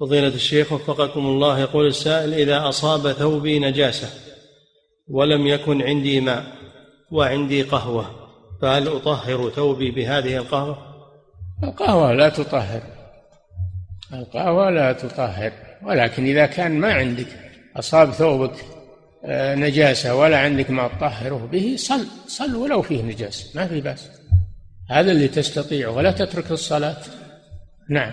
فضيلة الشيخ وفقكم الله يقول السائل إذا أصاب ثوبي نجاسة ولم يكن عندي ماء وعندي قهوة فهل أطهر ثوبي بهذه القهوة؟ القهوة لا تطهر القهوة لا تطهر ولكن إذا كان ما عندك أصاب ثوبك آه، نجاسة ولا عندك ما تطهره به صل صل ولو فيه نجاسة ما في بأس هذا اللي تستطيعه ولا تترك الصلاة نعم